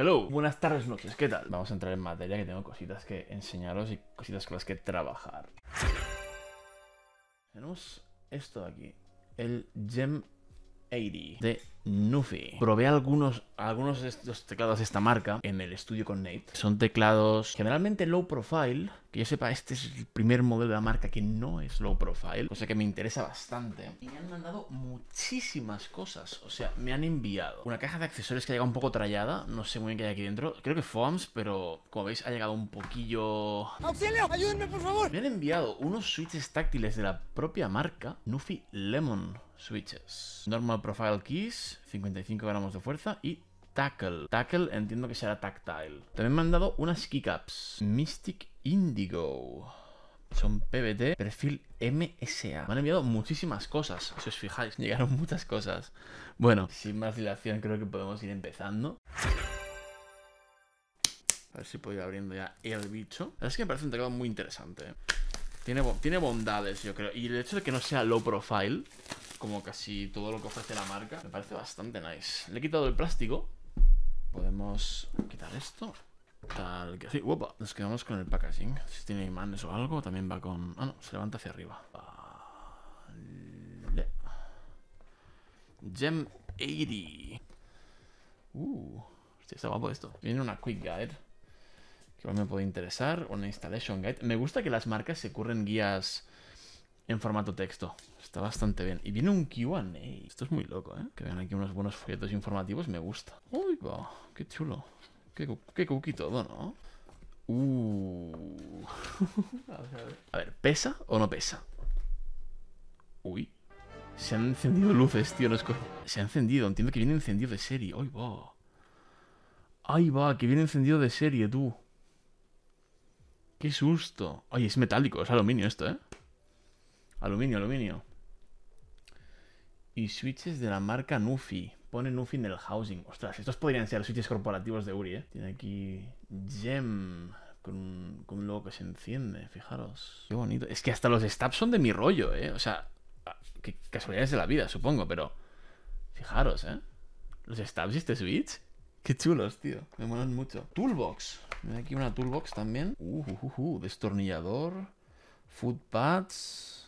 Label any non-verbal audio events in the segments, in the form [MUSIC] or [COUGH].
Hello, buenas tardes, noches, ¿qué tal? Vamos a entrar en materia que tengo cositas que enseñaros y cositas con las que trabajar. Tenemos esto de aquí, el Gem 80 de Nuffy. Probé algunos, algunos de estos teclados de esta marca en el estudio con Nate. Son teclados generalmente low profile, que yo sepa, este es el primer modelo de la marca que no es low profile, cosa que me interesa bastante. Y me han mandado muchísimas cosas. O sea, me han enviado una caja de accesorios que ha llegado un poco trallada. No sé muy bien qué hay aquí dentro. Creo que FOAMS, pero como veis, ha llegado un poquillo. ¡Auxilio! ¡Ayúdenme, por favor! Me han enviado unos switches táctiles de la propia marca, Nuffy Lemon switches. Normal Profile Keys, 55 gramos de fuerza y Tackle. Tackle entiendo que será tactile. También me han dado unas keycaps. Mystic Indigo. Son PBT, perfil MSA. Me han enviado muchísimas cosas, si os fijáis. Llegaron muchas cosas. Bueno, sin más dilación, creo que podemos ir empezando. A ver si puedo ir abriendo ya el bicho. es que me parece un teclado muy interesante. Eh. Tiene, tiene bondades, yo creo. Y el hecho de que no sea low profile, como casi todo lo que ofrece la marca, me parece bastante nice. Le he quitado el plástico. Podemos quitar esto. Tal que así. nos quedamos con el packaging. Si tiene imanes o algo, también va con. Ah, no, se levanta hacia arriba. Vale. Gem 80. Uh, está guapo esto. Viene una Quick Guide. Que me puede interesar. Una Installation Guide. Me gusta que las marcas se curren guías en formato texto. Está bastante bien. Y viene un QA. Esto es muy loco, ¿eh? Que vean aquí unos buenos folletos informativos. Me gusta. Uy, va. Qué chulo. Qué, cookie todo, ¿no? Uh. [LAUGHS] a, ver, ¿pesa o no pesa? Uy. Se han encendido luces, tío. Se ha encendido. Entiendo que viene encendido de serie. ¡Ay, va! ¡Ay, va! Que viene encendido de serie, tú. ¡Qué susto! Ay, es metálico. Es aluminio esto, ¿eh? Aluminio, aluminio. Y switches de la marca Nufi ponen un fin del housing. Ostras, estos podrían ser switches corporativos de Uri, ¿eh? Tiene aquí Gem con un, logo que se enciende, fijaros. Qué bonito. Es que hasta los stabs son de mi rollo, ¿eh? O sea, ah, qué casualidades de la vida, supongo, pero fijaros, ¿eh? Los stabs y este switch. Qué chulos, tío. Me molan mucho. Toolbox. Tiene aquí una toolbox también. Uh, uh, uh, uh. Destornillador. Footpads.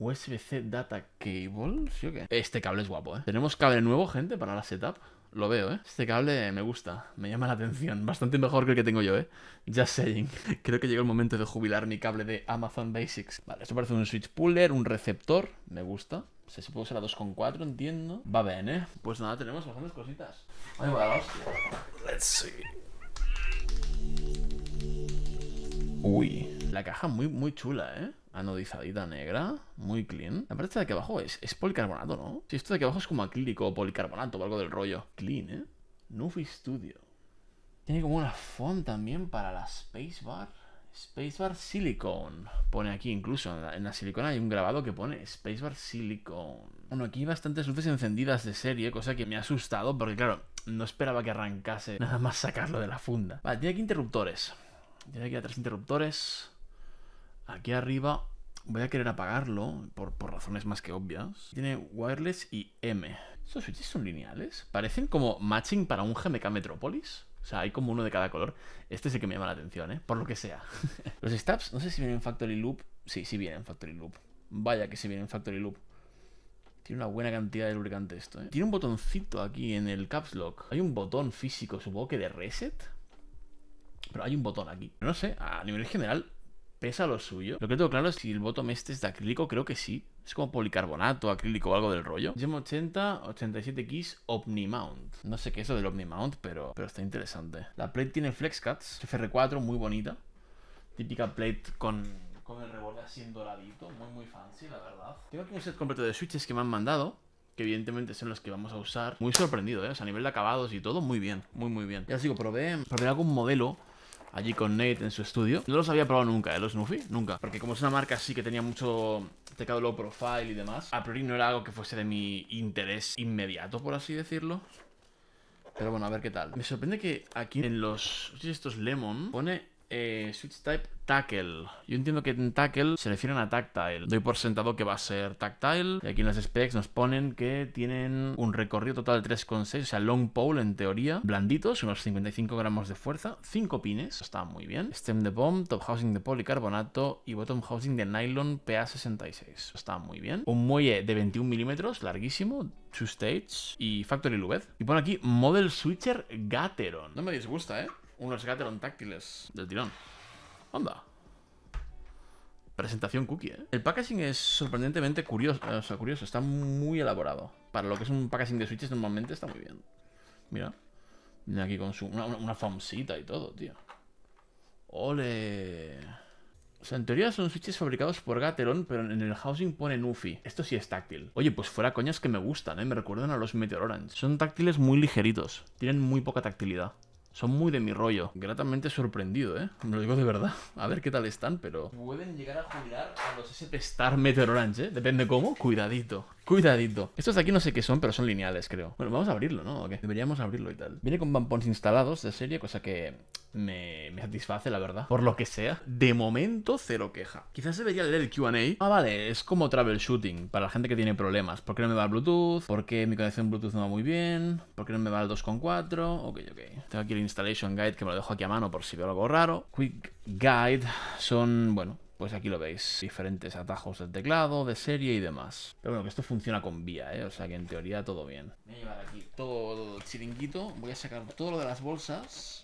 USB-C Data Cable, ¿sí o qué? Este cable es guapo, ¿eh? Tenemos cable nuevo, gente, para la setup. Lo veo, ¿eh? Este cable me gusta, me llama la atención. Bastante mejor que el que tengo yo, ¿eh? Just saying. [LAUGHS] Creo que llegó el momento de jubilar mi cable de Amazon Basics. Vale, esto parece un switch puller, un receptor. Me gusta. No sé si puede usar a 2,4, entiendo. Va bien, ¿eh? Pues nada, tenemos bastantes cositas. Ay, va, Let's see. Uy la caja muy, muy chula, ¿eh? Anodizadita negra, muy clean. La parte de aquí abajo es, es policarbonato, ¿no? Si esto de aquí abajo es como acrílico o policarbonato o algo del rollo. Clean, ¿eh? Nufi Studio. Tiene como una font también para la spacebar. Spacebar Silicone. Pone aquí incluso, en la, silicona hay un grabado que pone Spacebar Silicone. Bueno, aquí hay bastantes luces encendidas de serie, cosa que me ha asustado porque, claro, no esperaba que arrancase nada más sacarlo de la funda. Vale, tiene aquí interruptores. Tiene aquí atrás interruptores. Aquí arriba voy a querer apagarlo por, razones más que obvias. Tiene wireless y M. ¿Estos switches son lineales? Parecen como matching para un GMK Metropolis. O sea, hay como uno de cada color. Este es el que me llama la atención, ¿eh? Por lo que sea. [LAUGHS] Los stabs, no sé si vienen en Factory Loop. Sí, sí vienen en Factory Loop. Vaya que sí vienen en Factory Loop. Tiene una buena cantidad de lubricante esto, ¿eh? Tiene un botoncito aquí en el Caps Lock. Hay un botón físico, supongo que de reset. Pero hay un botón aquí. No sé, a nivel general pesa lo suyo. Lo que tengo claro es si el bottom este es de acrílico, creo que sí. Es como policarbonato, acrílico o algo del rollo. Gem 80, 87X, Omnimount. No sé qué es eso del Omnimount, pero, pero está interesante. La plate tiene flex cuts, FR4, muy bonita. Típica plate con, con el revolver así doradito, muy muy fancy, la verdad. Tengo aquí un set completo de switches que me han mandado que evidentemente son los que vamos a usar. Muy sorprendido, ¿eh? O sea, a nivel de acabados y todo, muy bien, muy, muy bien. Ya os digo, probé, probé algún modelo allí con Nate en su estudio. No los había probado nunca, ¿eh? Los Nuffy, nunca. Porque como es una marca así que tenía mucho teclado low profile y demás, a priori no era algo que fuese de mi interés inmediato, por así decirlo. Pero bueno, a ver qué tal. Me sorprende que aquí en los... estos Lemon pone eh, switch type tackle. Yo entiendo que en tackle se refieren a tactile. Doy por sentado que va a ser tactile. Y aquí en las specs nos ponen que tienen un recorrido total de 3,6, o sea, long pole en teoría. Blanditos, unos 55 gramos de fuerza. 5 pines, está muy bien. Stem de bomb, top housing de policarbonato y bottom housing de nylon PA66. Está muy bien. Un muelle de 21 milímetros, larguísimo. Two stage y Factory lubed. Y pone aquí Model Switcher Gateron. No me disgusta, ¿eh? unos Gateron táctiles del tirón. ¡Onda! Presentación cookie, ¿eh? El packaging es sorprendentemente curioso, eh, o sea, curioso, está muy elaborado. Para lo que es un packaging de Switches normalmente está muy bien. Mira. Viene aquí con su... Una, una, y todo, tío. ¡Ole! O sea, en teoría son switches fabricados por Gateron, pero en el housing pone UFI. Esto sí es táctil. Oye, pues fuera coñas que me gustan, ¿eh? Me recuerdan a los Meteor Orange. Son táctiles muy ligeritos. Tienen muy poca tactilidad son muy de mi rollo. Gratamente sorprendido, ¿eh? Me lo digo de verdad. A ver qué tal están, pero... Pueden llegar a jubilar a los SP Star Meteor Orange, ¿eh? Depende cómo. Cuidadito. Cuidadito. Estos de aquí no sé qué son, pero son lineales, creo. Bueno, vamos a abrirlo, ¿no? Deberíamos abrirlo y tal. Viene con vampons instalados de serie, cosa que me, satisface, la verdad. Por lo que sea. De momento, cero queja. Quizás debería leer el QA. Ah, vale, es como travel shooting para la gente que tiene problemas. ¿Por qué no me va el Bluetooth? ¿Por qué mi conexión Bluetooth no va muy bien? ¿Por qué no me va el 2.4? Ok, ok. Tengo aquí el Installation Guide, que me lo dejo aquí a mano por si veo algo raro. Quick Guide son, bueno, pues aquí lo veis, diferentes atajos del teclado, de serie y demás. Pero bueno, que esto funciona con vía, ¿eh? O sea que en teoría todo bien. Voy a llevar aquí todo el chiringuito, voy a sacar todo lo de las bolsas.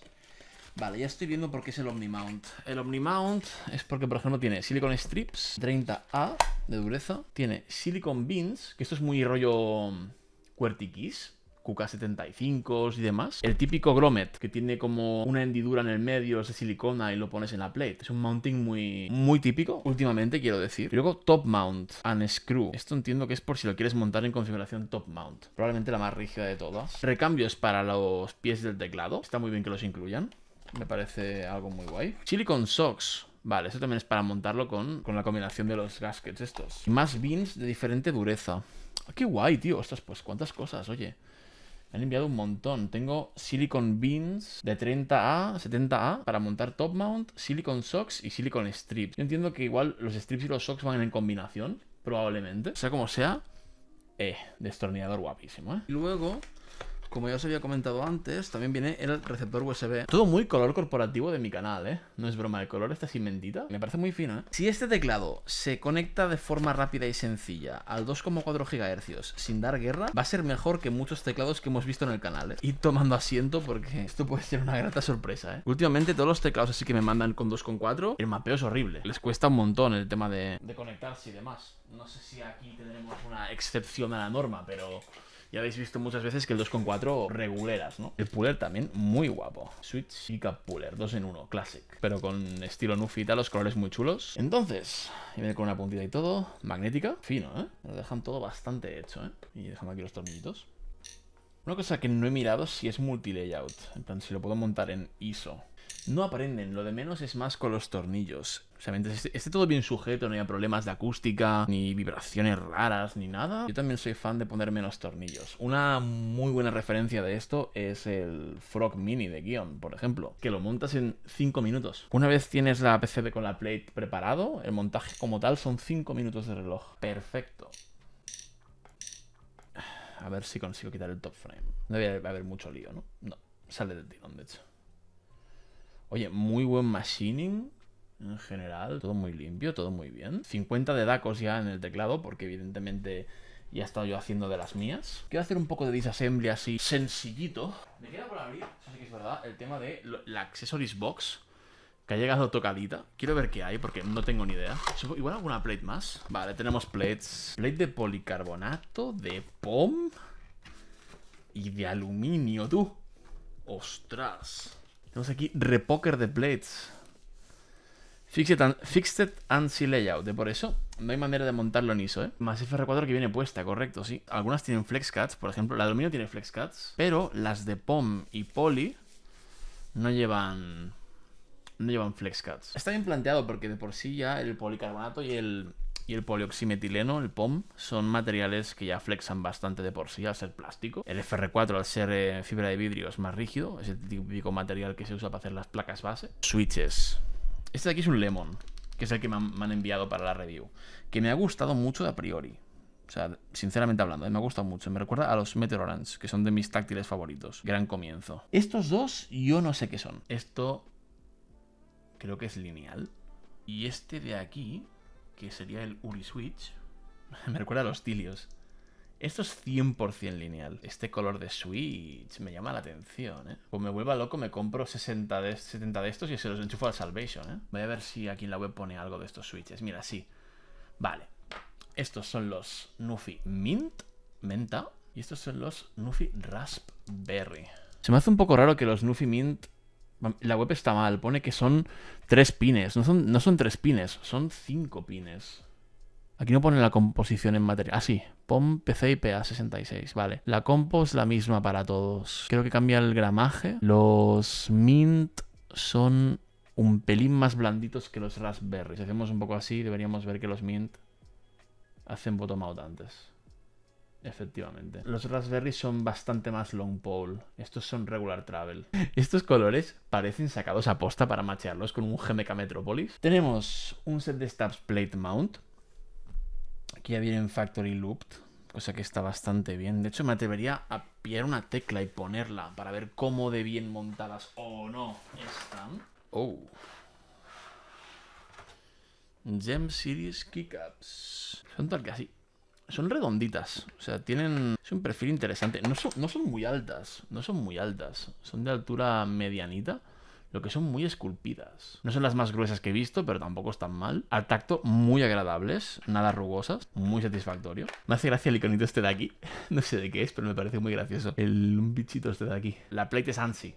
Vale, ya estoy viendo por qué es el Omnimount. El Omnimount es porque, por ejemplo, tiene Silicon Strips 30A de dureza, tiene Silicon Beans, que esto es muy rollo QWERTY QK75 y demás. El típico grommet que tiene como una hendidura en el medio, es de silicona y lo pones en la plate. Es un mounting muy, muy típico, últimamente quiero decir. Y luego top mount and screw. Esto entiendo que es por si lo quieres montar en configuración top mount. Probablemente la más rígida de todas. Recambios para los pies del teclado. Está muy bien que los incluyan. Me parece algo muy guay. Silicon socks. Vale, eso también es para montarlo con, la combinación de los gaskets estos. más beans de diferente dureza. Ah, ¡Qué guay, tío! Ostras, pues cuántas cosas, oye han enviado un montón. Tengo Silicon Beans de 30A, 70A para montar top mount, Silicon Socks y Silicon Strips. Yo entiendo que igual los strips y los socks van en combinación, probablemente. Sea como sea, eh, destornillador guapísimo, ¿eh? Y luego como ya os había comentado antes, también viene el receptor USB. Todo muy color corporativo de mi canal, ¿eh? No es broma, el color está sin mentita. Me parece muy fino, ¿eh? Si este teclado se conecta de forma rápida y sencilla al 2,4 GHz sin dar guerra, va a ser mejor que muchos teclados que hemos visto en el canal, ¿eh? Y tomando asiento porque esto puede ser una grata sorpresa, ¿eh? Últimamente todos los teclados así que me mandan con 2,4, el mapeo es horrible. Les cuesta un montón el tema de, de conectarse y demás. No sé si aquí tendremos una excepción a la norma, pero... Ya habéis visto muchas veces que el 2.4 reguleras, ¿no? El puller también muy guapo. y cap Puller, 2 en 1, classic. Pero con estilo nufita, los colores muy chulos. Entonces, viene con una puntita y todo. Magnética, fino, ¿eh? Lo dejan todo bastante hecho, ¿eh? Y dejamos aquí los tornillitos. Una cosa que no he mirado si es multi-layout. En si lo puedo montar en ISO. No aprenden, lo de menos es más con los tornillos. O sea, mientras esté, todo bien sujeto, no haya problemas de acústica, ni vibraciones raras, ni nada. Yo también soy fan de poner menos tornillos. Una muy buena referencia de esto es el Frog Mini de Guion, por ejemplo, que lo montas en 5 minutos. Una vez tienes la PCB con la plate preparado, el montaje como tal son 5 minutos de reloj. Perfecto. A ver si consigo quitar el top frame. No debe haber mucho lío, ¿no? No, sale del tirón, de hecho. Oye, muy buen machining en general. Todo muy limpio, todo muy bien. 50 de DACOS ya en el teclado, porque evidentemente ya he estado yo haciendo de las mías. Quiero hacer un poco de disassembly así sencillito. Me queda por abrir, eso sí que es verdad, el tema de la accessories box. Que ha llegado tocadita. Quiero ver qué hay porque no tengo ni idea. Igual alguna plate más. Vale, tenemos plates. Plate de policarbonato, de POM y de aluminio, tú. Ostras. Tenemos aquí repoker de plates. Fixed and, layout. De por eso no hay manera de montarlo en ISO, ¿eh? Más FR4 que viene puesta, correcto, sí. Algunas tienen flex cuts por ejemplo, la de aluminio tiene cuts pero las de POM y Poly no llevan no llevan flex cuts Está bien planteado porque de por sí ya el policarbonato y el y el polioximetileno, el POM, son materiales que ya flexan bastante de por sí al ser plástico. El FR4 al ser eh, fibra de vidrio es más rígido, es el típico material que se usa para hacer las placas base. Switches, este de aquí es un lemon, que es el que me han, enviado para la review. Que me ha gustado mucho de a priori. O sea, sinceramente hablando, eh, me ha gustado mucho. Me recuerda a los meteorans que son de mis táctiles favoritos. Gran comienzo. Estos dos, yo no sé qué son. Esto creo que es lineal. Y este de aquí, que sería el Uri Switch, [LAUGHS] me recuerda a los tilios. Esto es 100% lineal. Este color de Switch me llama la atención, ¿eh? Pues me vuelva loco, me compro 60 de, 70 de estos y se los enchufo al Salvation, ¿eh? Voy a ver si aquí en la web pone algo de estos Switches. Mira, sí. Vale. Estos son los Nuffy Mint, menta, y estos son los Nuffy Raspberry. Se me hace un poco raro que los Nuffy Mint... La web está mal, pone que son tres pines. No son, no son tres pines, son cinco pines. Aquí no pone la composición en material. Ah, sí, PC y pa 66 vale. La compo es la misma para todos. Creo que cambia el gramaje. Los Mint son un pelín más blanditos que los Raspberry. Si hacemos un poco así, deberíamos ver que los Mint hacen bottom out antes. Efectivamente. Los Raspberry son bastante más long pole. Estos son regular travel. [LAUGHS] Estos colores parecen sacados a posta para machearlos con un GMK Metropolis. Tenemos un set de stabs plate mount Aquí ya vienen Factory Looped, cosa que está bastante bien. De hecho, me atrevería a pillar una tecla y ponerla para ver cómo de bien montadas o no están. Oh. Gem Series Kickups. Son tal que así. Son redonditas. O sea, tienen. Es un perfil interesante. No son, no son muy altas. No son muy altas. Son de altura medianita lo que son muy esculpidas. No son las más gruesas que he visto, pero tampoco están mal. Al tacto, muy agradables, nada rugosas, muy satisfactorio. Me hace gracia el iconito este de aquí. [LAUGHS] No sé de qué es, pero me parece muy gracioso. El bichito este de aquí. La Plate es ANSI.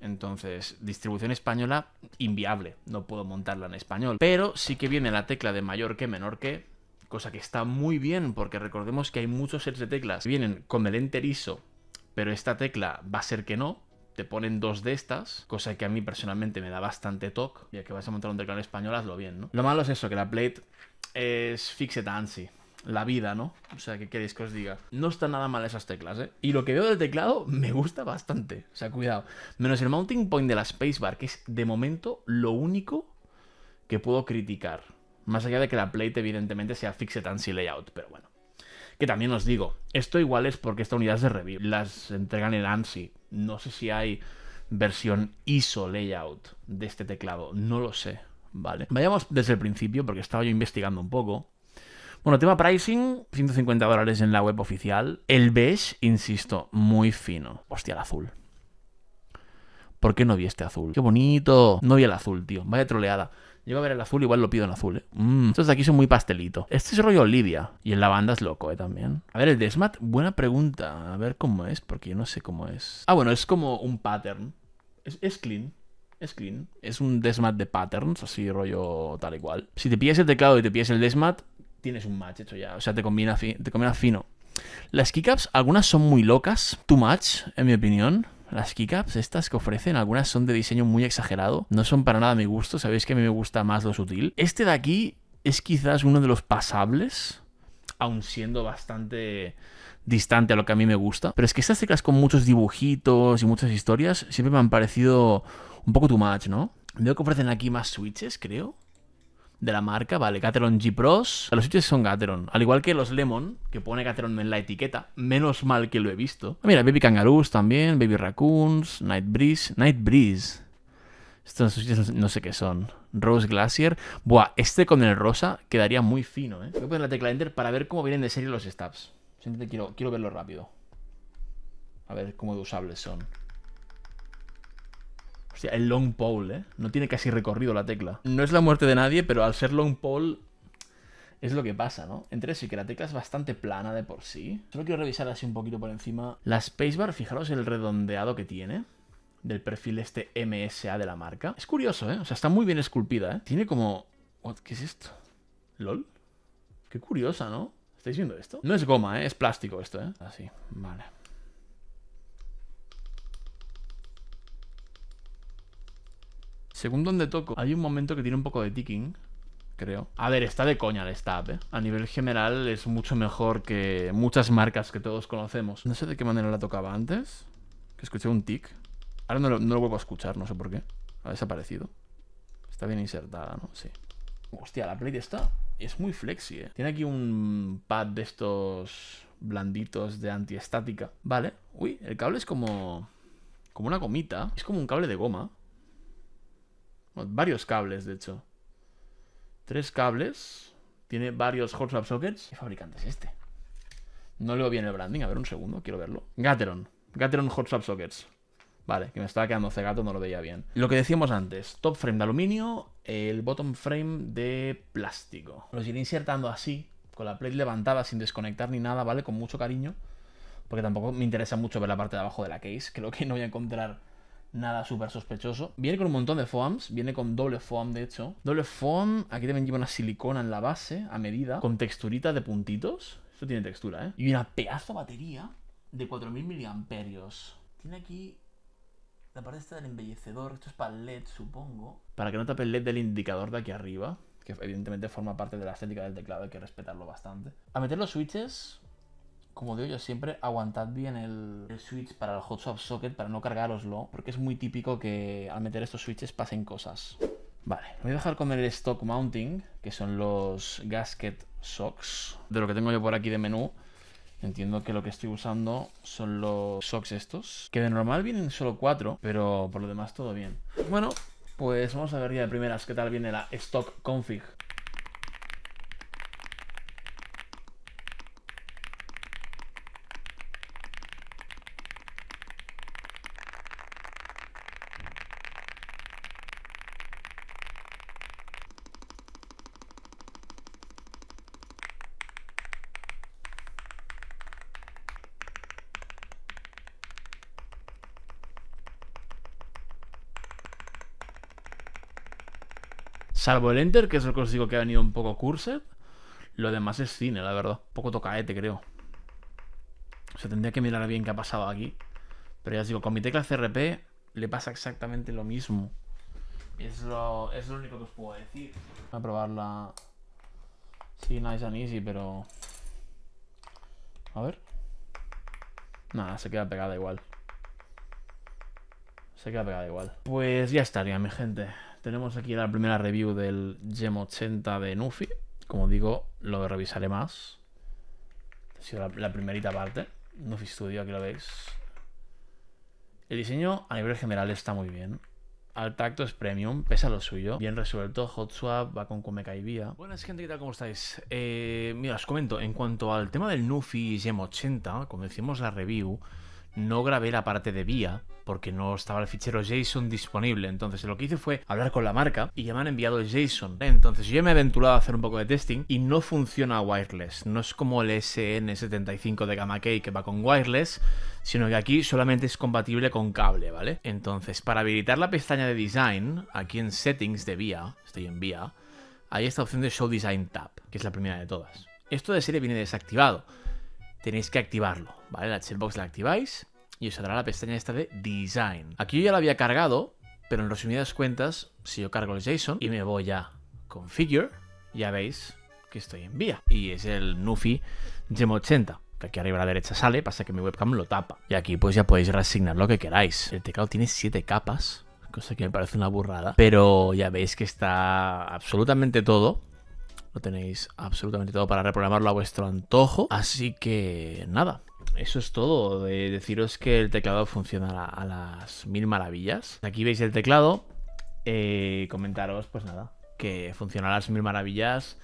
Entonces, distribución española, inviable. No puedo montarla en español. Pero sí que viene la tecla de mayor que, menor que, cosa que está muy bien porque recordemos que hay muchos sets de teclas que vienen con el enterizo, pero esta tecla va a ser que no, te ponen dos de estas, cosa que a mí personalmente me da bastante toque, ya que vas a montar un teclado en español, hazlo bien, ¿no? Lo malo es eso, que la plate es fixed ANSI la vida, ¿no? O sea, ¿qué queréis que os diga? No están nada mal esas teclas, ¿eh? Y lo que veo del teclado me gusta bastante. O sea, cuidado. Menos el mounting point de la spacebar, que es de momento lo único que puedo criticar. Más allá de que la plate evidentemente sea fixed ANSI layout, pero bueno. Que también os digo, esto igual es porque esta unidad es de review. Las entregan en ANSI. No sé si hay versión ISO layout de este teclado, no lo sé, ¿vale? Vayamos desde el principio porque estaba yo investigando un poco. Bueno, tema pricing, 150 dólares en la web oficial. El beige, insisto, muy fino. Hostia, el azul. ¿Por qué no vi este azul? ¡Qué bonito! No vi el azul, tío. Vaya troleada. Llego a ver el azul, igual lo pido en azul, ¿eh? Mm. estos de aquí son muy pastelito. Este es rollo Olivia. Y en la banda es loco, ¿eh? También. A ver, el desmat, buena pregunta. A ver cómo es, porque yo no sé cómo es. Ah, bueno, es como un pattern. es, clean. Es clean. Es un desmat de patterns, así rollo tal igual. Si te pillas el teclado y te pillas el desmat, tienes un match hecho ya. O sea, te combina, te combina fino. Las keycaps, algunas son muy locas. Too much, en mi opinión. Las keycaps estas que ofrecen, algunas son de diseño muy exagerado, no son para nada mi gusto, sabéis que a mí me gusta más lo sutil. Este de aquí es quizás uno de los pasables, aun siendo bastante distante a lo que a mí me gusta. Pero es que estas teclas con muchos dibujitos y muchas historias siempre me han parecido un poco too much, ¿no? Veo que ofrecen aquí más switches, creo de la marca, ¿vale? Gateron G Pros. Los sitios son Gateron, Al igual que los Lemon, que pone Gateron en la etiqueta. Menos mal que lo he visto. Ah, mira, Baby Kangaroos también, Baby Raccoons, Night Breeze. Night Breeze. Estos sitios no sé qué son. Rose Glacier. Buah, este con el rosa quedaría muy fino, ¿eh? Voy a poner la tecla Enter para ver cómo vienen de serie los stabs. quiero, quiero verlo rápido. A ver cómo usables son. Hostia, el long pole, ¿eh? No tiene casi recorrido la tecla. No es la muerte de nadie, pero al ser long pole es lo que pasa, ¿no? Entre eso y que la tecla es bastante plana de por sí. Solo quiero revisar así un poquito por encima. La spacebar, fijaros el redondeado que tiene del perfil este MSA de la marca. Es curioso, ¿eh? O sea, está muy bien esculpida, ¿eh? Tiene como... ¿Qué es esto? ¿LOL? Qué curiosa, ¿no? ¿Estáis viendo esto? No es goma, ¿eh? Es plástico esto, ¿eh? Así, vale. Según donde toco, hay un momento que tiene un poco de ticking, creo. A ver, está de coña el stab, ¿eh? A nivel general es mucho mejor que muchas marcas que todos conocemos. No sé de qué manera la tocaba antes, que escuché un tic. Ahora no lo, vuelvo a escuchar, no sé por qué. Ha desaparecido. Está bien insertada, ¿no? Sí. Hostia, la plate está... Es muy flexi, ¿eh? Tiene aquí un pad de estos blanditos de antiestática. Vale. Uy, el cable es como... Como una gomita. Es como un cable de goma. Varios cables, de hecho. Tres cables. Tiene varios hot sockets. ¿Qué fabricante es este? No leo bien el branding. A ver, un segundo. Quiero verlo. Gateron. Gateron hot sockets. Vale, que me estaba quedando cegato, no lo veía bien. Lo que decíamos antes, top frame de aluminio, el bottom frame de plástico. Los iré insertando así, con la plate levantada, sin desconectar ni nada, ¿vale? Con mucho cariño, porque tampoco me interesa mucho ver la parte de abajo de la case. Creo que no voy a encontrar nada súper sospechoso. Viene con un montón de foams, viene con doble foam de hecho. Doble foam, aquí también lleva una silicona en la base, a medida, con texturita de puntitos. Esto tiene textura, ¿eh? Y una pedazo de batería de 4000 miliamperios. Tiene aquí la parte esta del embellecedor, esto es para el LED, supongo. Para que no tape el LED del indicador de aquí arriba, que evidentemente forma parte de la estética del teclado, hay que respetarlo bastante. A meter los switches, como digo yo siempre, aguantad bien el, switch para el hot socket para no cargaroslo, porque es muy típico que al meter estos switches pasen cosas. Vale, voy a dejar con el stock mounting, que son los gasket socks, de lo que tengo yo por aquí de menú. Entiendo que lo que estoy usando son los socks estos, que de normal vienen solo cuatro, pero por lo demás todo bien. Bueno, pues vamos a ver ya de primeras qué tal viene la stock config. Salvo el Enter, que es el digo que ha venido un poco cursed. Lo demás es cine, la verdad. Un poco tocaete, creo. O sea, tendría que mirar bien qué ha pasado aquí. Pero ya os digo, con mi tecla CRP le pasa exactamente lo mismo. Es lo, único que os puedo decir. Voy a probarla Sí, nice and easy, pero... A ver. Nada, se queda pegada igual. Se queda pegada igual. Pues ya estaría, mi gente. Tenemos aquí la primera review del Gem 80 de Nufi. Como digo, lo revisaré más. Ha sido la, primerita parte. Nufi Studio, aquí lo veis. El diseño a nivel general está muy bien. Al tacto es premium, pesa lo suyo, bien resuelto, hot swap, va con Comeca y Vía. Buenas gente, ¿Cómo estáis? Eh, mira, os comento, en cuanto al tema del Nufi Gem 80, como decimos la review, no grabé la parte de vía porque no estaba el fichero JSON disponible. Entonces lo que hice fue hablar con la marca y ya me han enviado el JSON. Entonces yo me he aventurado a hacer un poco de testing y no funciona wireless. No es como el SN75 de Gamma que va con wireless, sino que aquí solamente es compatible con cable, ¿vale? Entonces para habilitar la pestaña de design, aquí en settings de vía, estoy en vía, hay esta opción de Show Design Tab, que es la primera de todas. Esto de serie viene desactivado tenéis que activarlo, ¿vale? La checkbox la activáis y os saldrá la pestaña esta de Design. Aquí yo ya la había cargado, pero en resumidas cuentas, si yo cargo el JSON y me voy a Configure, ya veis que estoy en vía. Y es el Nufi Gem 80 que aquí arriba a la derecha sale, pasa que mi webcam lo tapa. Y aquí pues ya podéis reasignar lo que queráis. El teclado tiene 7 capas, cosa que me parece una burrada. Pero ya veis que está absolutamente todo tenéis absolutamente todo para reprogramarlo a vuestro antojo. Así que nada, eso es todo. De eh, deciros que el teclado funciona a, las mil maravillas. Aquí veis el teclado. Eh, comentaros, pues nada, que funciona a las mil maravillas.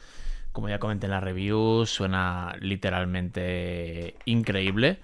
Como ya comenté en la review, suena literalmente increíble.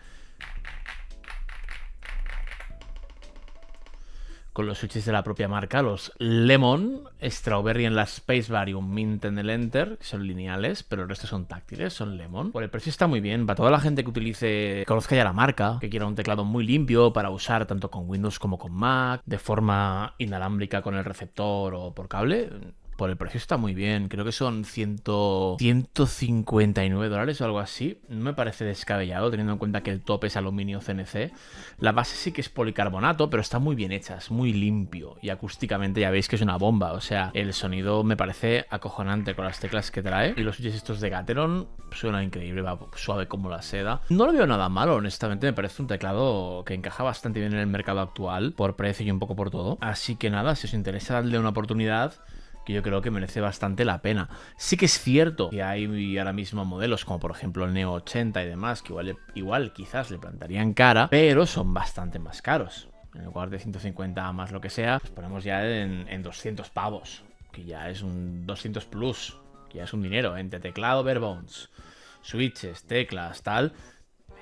con los switches de la propia marca, los Lemon, Strawberry en la space y un Mint en el Enter, que son lineales, pero el resto son táctiles, son Lemon. Por el precio está muy bien, para toda la gente que utilice, que conozca ya la marca, que quiera un teclado muy limpio para usar tanto con Windows como con Mac, de forma inalámbrica con el receptor o por cable, por el precio está muy bien. Creo que son 159 dólares o algo así. No me parece descabellado, teniendo en cuenta que el top es aluminio CNC. La base sí que es policarbonato, pero está muy bien hecha, es muy limpio. Y acústicamente ya veis que es una bomba. O sea, el sonido me parece acojonante con las teclas que trae. Y los switches estos de Gateron suenan increíble, va suave como la seda. No lo veo nada malo, honestamente. Me parece un teclado que encaja bastante bien en el mercado actual, por precio y un poco por todo. Así que nada, si os interesa, darle una oportunidad que yo creo que merece bastante la pena. Sí que es cierto que hay ahora mismo modelos como por ejemplo el Neo 80 y demás, que igual, igual quizás le plantarían cara, pero son bastante más caros. En lugar de 150 más lo que sea, pues ponemos ya en, en 200 pavos, que ya es un 200 plus, que ya es un dinero, entre teclado, bare bones, switches, teclas, tal,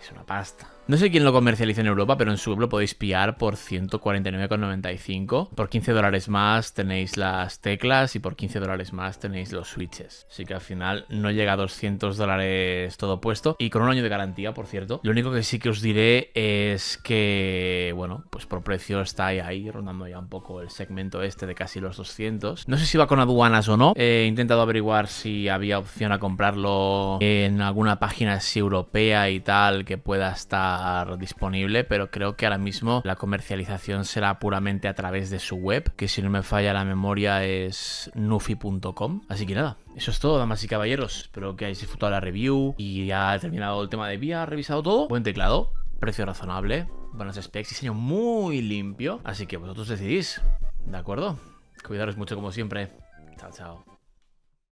es una pasta. No sé quién lo comercializa en Europa, pero en su web lo podéis pillar por 149,95. Por 15 dólares más tenéis las teclas y por 15 dólares más tenéis los switches. Así que al final no llega a 200 dólares todo puesto y con un año de garantía, por cierto. Lo único que sí que os diré es que, bueno, pues por precio está ahí, rondando ya un poco el segmento este de casi los 200. No sé si va con aduanas o no. Eh, he intentado averiguar si había opción a comprarlo en alguna página así europea y tal que pueda estar disponible, pero creo que ahora mismo la comercialización será puramente a través de su web, que si no me falla la memoria es nufi.com. Así que nada, eso es todo, damas y caballeros. Espero que hayáis disfrutado la review y ya ha terminado el tema de vía, revisado todo. Buen teclado, precio razonable, buenos specs, diseño muy limpio. Así que vosotros decidís, ¿de acuerdo? Cuidaros mucho como siempre. Chao, chao.